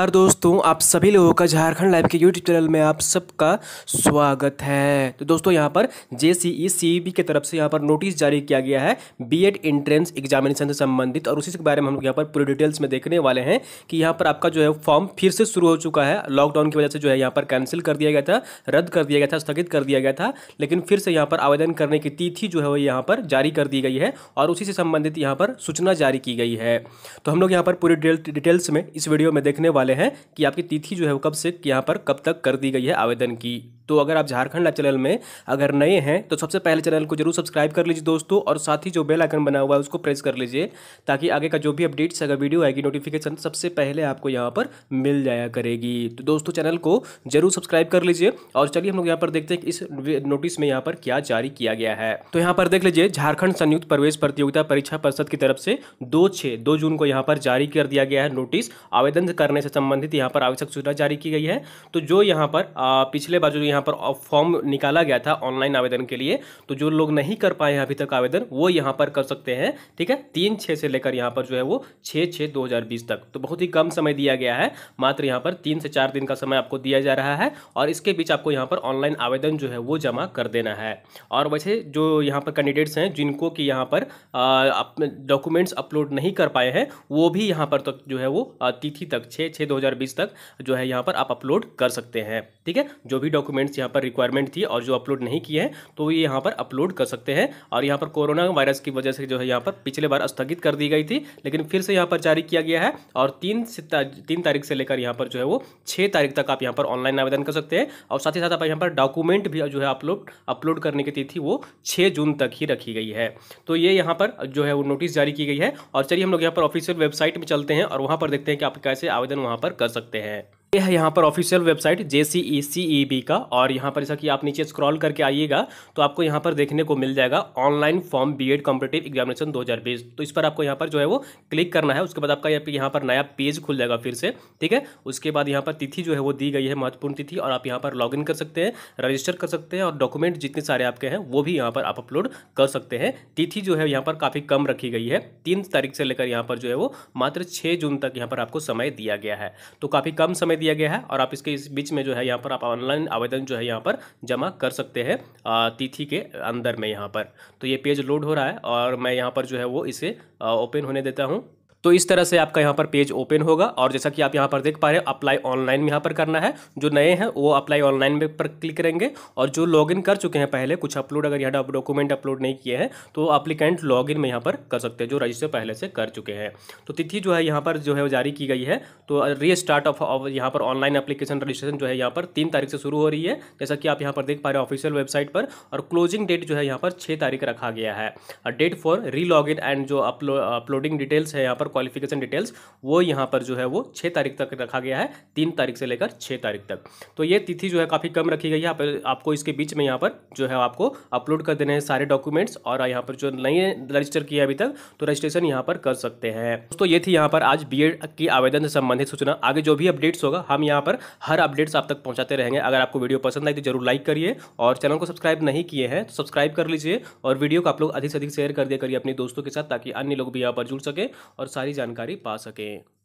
नमस्कार दोस्तों आप सभी लोगों का झारखंड लाइव के यूट्यूब चैनल में आप सबका स्वागत है तो दोस्तों यहाँ पर जे सी की तरफ से यहाँ पर नोटिस जारी किया गया है बीएड एंट्रेंस एग्जामिनेशन से संबंधित और उसी के बारे में हम लोग यहाँ पर पूरे डिटेल्स में देखने वाले हैं कि यहाँ पर आपका जो है फॉर्म फिर से शुरू हो चुका है लॉकडाउन की वजह से जो है यहाँ पर कैंसिल कर दिया गया था रद्द कर दिया गया था स्थगित कर दिया गया था लेकिन फिर से यहाँ पर आवेदन करने की तिथि जो है वो यहाँ पर जारी कर दी गई है और उसी से संबंधित यहाँ पर सूचना जारी की गई है तो हम लोग यहाँ पर पूरी डिटेल्स में इस वीडियो में देखने वाले वाले हैं कि आपकी तिथि जो है वो कब से यहाँ पर कब तक कर दी गई है आवेदन की तो अगर आप झारखंड लाइव चैनल में अगर नए हैं तो सबसे पहले चैनल को जरूर सब्सक्राइब कर लीजिए दोस्तों और साथ ही जो बेल आइकन बना हुआ है उसको प्रेस कर लीजिए ताकि आगे का जो भी अपडेट्स अगर वीडियो आएगी नोटिफिकेशन सबसे पहले आपको यहाँ पर मिल जाया करेगी तो दोस्तों चैनल को जरूर सब्सक्राइब कर लीजिए और चलिए हम लोग यहाँ पर देखते हैं कि इस नोटिस में यहाँ पर क्या जारी किया गया है तो यहाँ पर देख लीजिए झारखंड संयुक्त प्रवेश प्रतियोगिता परीक्षा परिषद की तरफ से दो छः दो जून को यहाँ पर जारी कर दिया गया है नोटिस आवेदन करने से संबंधित यहाँ पर आवश्यक सूचना जारी की गई है तो जो यहाँ पर पिछले बार जो यहाँ पर फॉर्म निकाला गया था ऑनलाइन आवेदन के लिए तो जो लोग नहीं कर पाए हैं अभी तक आवेदन वो यहाँ पर कर सकते हैं ठीक है तीन छः से लेकर यहाँ पर जो है वो छः छः दो तक तो बहुत ही कम समय दिया गया है मात्र यहाँ पर तीन से चार दिन का समय आपको दिया जा रहा है और इसके बीच आपको यहाँ पर ऑनलाइन आवेदन जो है वो जमा कर देना है और वैसे जो यहाँ पर कैंडिडेट्स हैं जिनको कि यहाँ पर डॉक्यूमेंट्स अपलोड नहीं कर पाए हैं वो भी यहाँ पर तक जो है वो तिथि तक छः छः दो तक जो है यहाँ पर आप अपलोड कर सकते हैं ठीक है जो भी डॉक्यूमेंट्स डॉक्यूमेंट्स यहाँ पर रिक्वायरमेंट थी और जो अपलोड नहीं किए हैं तो ये यहाँ पर अपलोड कर सकते हैं और यहाँ पर कोरोना वायरस की वजह से जो है यहाँ पर पिछले बार स्थगित कर दी गई थी लेकिन फिर से यहाँ पर जारी किया गया है और तीन तीन तारीख से लेकर यहाँ पर जो है वो छः तारीख तक आप यहाँ पर ऑनलाइन आवेदन कर सकते हैं और साथ ही साथ आप यहाँ पर डॉक्यूमेंट भी जो है अपलोड अपलोड करने की तिथि वो छः जून तक ही रखी गई है तो ये यहाँ पर जो है वो नोटिस जारी की गई है और चलिए हम लोग यहाँ पर ऑफिशियल वेबसाइट में चलते हैं और वहाँ पर देखते हैं कि आप कैसे आवेदन वहाँ पर कर सकते हैं यह है यहाँ पर ऑफिशियल वेबसाइट जे बी का और यहाँ पर जैसा कि आप नीचे स्क्रॉल करके आइएगा तो आपको यहाँ पर देखने को मिल जाएगा online form B Ed competitive examination 2020 तो इस पर आपको यहाँ पर जो है वो क्लिक करना है उसके बाद आपका यहाँ पर नया पेज खुल जाएगा फिर से ठीक है उसके बाद यहाँ पर तिथि जो है वो दी गई है महत्वपूर्ण तिथि और आप यहाँ पर लॉग कर सकते हैं रजिस्टर कर सकते हैं और डॉक्यूमेंट जितने सारे आपके हैं वो भी यहाँ पर आप अपलोड कर सकते हैं तिथि जो है यहाँ पर काफ़ी कम रखी गई है तीन तारीख से लेकर यहाँ पर जो है वो मात्र छः जून तक यहाँ पर आपको समय दिया गया है तो काफ़ी कम समय दिया गया है और आप इसके इस बीच में जो है यहाँ पर आप ऑनलाइन आवेदन जो है यहाँ पर जमा कर सकते हैं तिथि के अंदर में यहाँ पर तो ये पेज लोड हो रहा है और मैं यहाँ पर जो है वो इसे ओपन होने देता हूँ तो इस तरह से आपका यहाँ पर पेज ओपन होगा और जैसा कि आप यहाँ पर देख पा रहे हैं अप्लाई ऑनलाइन यहाँ पर करना है जो नए हैं वो अप्लाई ऑनलाइन में पर क्लिक करेंगे और जो लॉग कर चुके हैं पहले कुछ अपलोड अगर यहाँ डॉक्यूमेंट अपलोड नहीं किए हैं तो अप्लीकेंट इन में यहाँ पर कर सकते हैं जो रजिस्टर पहले से कर चुके हैं तो तिथि जो है यहाँ पर जो है जारी की गई है तो री स्टार्ट ऑफ यहाँ पर ऑनलाइन एप्लीकेशन रजिस्ट्रेशन जो है यहाँ पर तीन तारीख से शुरू हो रही है जैसा कि आप यहाँ पर देख पा रहे हैं ऑफिशियल वेबसाइट पर और क्लोजिंग डेट जो है यहाँ पर छः तारीख रखा गया है date for re log in and जो अपलोडिंग डिटेल्स है यहाँ पर क्वालिफिकेशन डिटेल्स वो यहाँ पर जो है वो छः तारीख तक रखा गया है तीन तारीख से लेकर छः तारीख तक तो ये तिथि जो है काफ़ी कम रखी गई है आप, आपको इसके बीच में यहाँ पर जो है आपको अपलोड कर देने हैं सारे डॉक्यूमेंट्स और यहाँ पर जो नहीं रजिस्टर किया अभी तक तो रजिस्ट्रेशन यहाँ पर कर सकते हैं दोस्तों ये थी यहाँ पर आज बी की आवेदन से संबंधित सूचना आगे जो भी अपडेट्स होगा हम यहाँ पर हर अपडेट्स आप तक पहुँचाते रहेंगे अगर आपको वीडियो पसंद आई तो जरूर लाइक करिए और चैनल को सब्सक्राइब नहीं किए हैं तो सब्सक्राइब कर लीजिए और वीडियो को आप लोग अधिक से अधिक शेयर कर दिया करिए अपने दोस्तों के साथ ताकि अन्य लोग भी यहाँ पर जुड़ सके और सारी जानकारी पा सकें